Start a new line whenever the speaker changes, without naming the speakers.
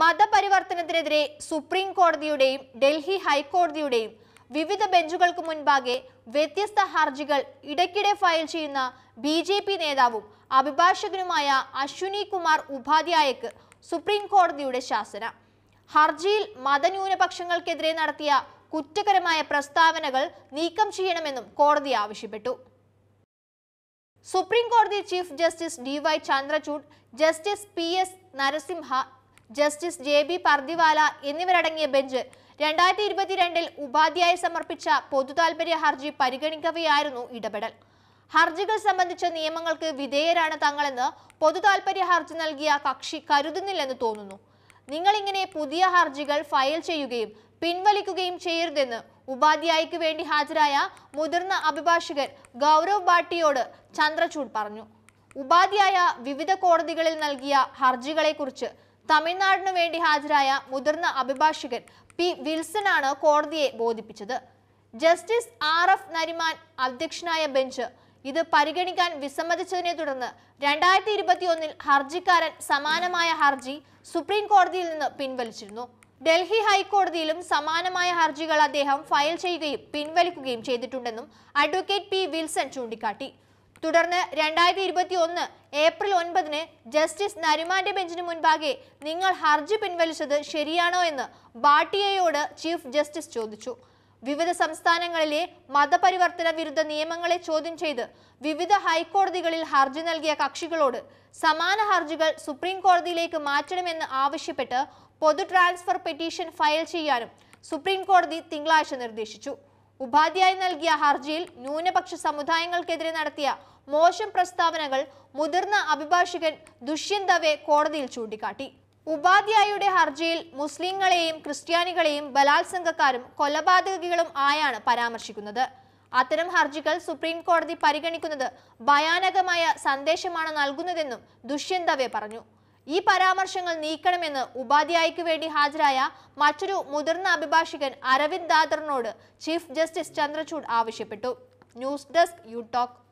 മതപരിവർത്തനത്തിനെതിരെ supreme കോടതിയുടെയും Delhi ഹൈക്കോടതിയുടെയും വിവിധ ബെഞ്ചുകൾക്ക് മുൻപാകെ വ്യത്യസ്ത ഹർജികൾ ഇടയ്ക്കിടെ ഫയൽ ചെയ്യുന്ന ബി ജെ പി നേതാവും അഭിഭാഷകനുമായ അശ്വിനി കുമാർ ഉപാധ്യായക്ക് സുപ്രീം കോടതിയുടെ ശാസന ഹർജിയിൽ മതന്യൂനപക്ഷങ്ങൾക്കെതിരെ നടത്തിയ കുറ്റകരമായ പ്രസ്താവനകൾ നീക്കം ചെയ്യണമെന്നും കോടതി ആവശ്യപ്പെട്ടു സുപ്രീം കോടതി chief justice D Y Chandrachud justice P S Narasimha justice J B Pardiwala എന്നിവരടങ്ങിയ ബെഞ്ച് രണ്ടായിരത്തി ഇരുപത്തിരണ്ടിൽ ഉപാധ്യായ സമർപ്പിച്ച പൊതുതാൽപര്യ ഹർജി പരിഗണിക്കവെയായിരുന്നു ഇടപെടൽ ഹർജികൾ സംബന്ധിച്ച നിയമങ്ങൾക്ക് വിധേയരാണ് തങ്ങളെന്ന് പൊതുതാൽപര്യ ഹർജി നൽകിയ കക്ഷി കരുതുന്നില്ലെന്ന് തോന്നുന്നു നിങ്ങളിങ്ങനെ പുതിയ ഹർജികൾ ഫയൽ ചെയ്യുകയും പിൻവലിക്കുകയും ചെയ്യരുതെന്ന് ഉപാധ്യായക്ക് വേണ്ടി ഹാജരായ മുതിർന്ന അഭിഭാഷകൻ ഗൗരവ് ഭാട്ടിയോട് ചന്ദ്രചൂഡ് പറഞ്ഞു ഉപാധ്യായ വിവിധ കോടതികളിൽ നൽകിയ ഹർജികളെക്കുറിച്ച് തമിഴ്നാടിനു വേണ്ടി ഹാജരായ മുതിർന്ന അഭിഭാഷകൻ പി വിൽസനാണ് കോടതിയെ ബോധിപ്പിച്ചത് ജസ്റ്റിസ് ആർ എഫ് നരിമാൻ അധ്യക്ഷനായ ബെഞ്ച് ഇത് പരിഗണിക്കാൻ വിസമ്മതിച്ചതിനെ തുടർന്ന് രണ്ടായിരത്തി ഇരുപത്തിയൊന്നിൽ ഹർജിക്കാരൻ സമാനമായ ഹർജി സുപ്രീം കോടതിയിൽ നിന്ന് പിൻവലിച്ചിരുന്നു ഡൽഹി ഹൈക്കോടതിയിലും സമാനമായ ഹർജികൾ അദ്ദേഹം ഫയൽ ചെയ്യുകയും പിൻവലിക്കുകയും ചെയ്തിട്ടുണ്ടെന്നും അഡ്വക്കേറ്റ് പി വിൽസൺ ചൂണ്ടിക്കാട്ടി തുടർന്ന് രണ്ടായിരത്തി ഇരുപത്തി ഒന്ന് ഏപ്രിൽ ഒൻപതിന് ജസ്റ്റിസ് നരിമാന്റെ ബെഞ്ചിന് മുൻപാകെ നിങ്ങൾ ഹർജി പിൻവലിച്ചത് ശരിയാണോ എന്ന് ബാട്ടിയയോട് ചീഫ് ജസ്റ്റിസ് ചോദിച്ചു വിവിധ സംസ്ഥാനങ്ങളിലെ മതപരിവർത്തന വിരുദ്ധ നിയമങ്ങളെ ചോദ്യം ചെയ്ത് വിവിധ ഹൈക്കോടതികളിൽ ഹർജി നൽകിയ കക്ഷികളോട് സമാന ഹർജികൾ സുപ്രീം കോടതിയിലേക്ക് മാറ്റണമെന്ന് ആവശ്യപ്പെട്ട് പൊതു ട്രാൻസ്ഫർ പെറ്റീഷൻ ഫയൽ ചെയ്യാനും സുപ്രീം കോടതി തിങ്കളാഴ്ച നിർദ്ദേശിച്ചു ഉപാധ്യായി നൽകിയ ഹർജിയിൽ ന്യൂനപക്ഷ സമുദായങ്ങൾക്കെതിരെ നടത്തിയ മോശം പ്രസ്താവനകൾ മുതിർന്ന അഭിഭാഷകൻ ദുഷ്യന്തവെ കോടതിയിൽ ചൂണ്ടിക്കാട്ടി ഉപാധ്യായയുടെ ഹർജിയിൽ മുസ്ലിങ്ങളെയും ക്രിസ്ത്യാനികളെയും ബലാത്സംഗക്കാരും കൊലപാതകികളും ആയാണ് പരാമർശിക്കുന്നത് അത്തരം ഹർജികൾ സുപ്രീം കോടതി പരിഗണിക്കുന്നത് ഭയാനകമായ സന്ദേശമാണ് നൽകുന്നതെന്നും ദുഷ്യന്തവെ പറഞ്ഞു ഈ പരാമർശങ്ങൾ നീക്കണമെന്ന് ഉപാധ്യായയ്ക്ക് വേണ്ടി ഹാജരായ മറ്റൊരു മുതിർന്ന അഭിഭാഷകൻ അരവിന്ദ് ദാദറിനോട് ചീഫ് ജസ്റ്റിസ് ചന്ദ്രചൂഡ് ആവശ്യപ്പെട്ടു ന്യൂസ് ഡെസ്ക് യു ടോക്ക്